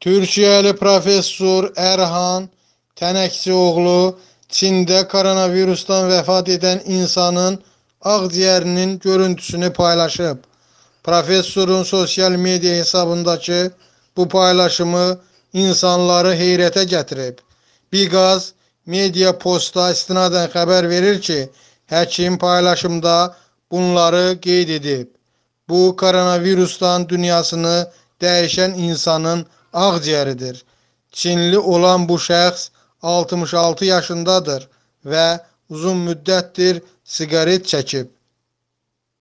Türkiyəli professor Ərhan Tənəkkioğlu Çində koronavirusdan vəfat edən insanın ağciyərinin görüntüsünü paylaşıb. Professorun sosial media hesabındakı bu paylaşımı insanları heyrətə gətirib. Biqaz media posta istinadən xəbər verir ki, həkim paylaşımda bunları qeyd edib. Bu koronavirusdan dünyasını dəyişən insanın ağciyəridir. Çinli olan bu şəxs 66 yaşındadır və uzun müddətdir siqaret çəkib.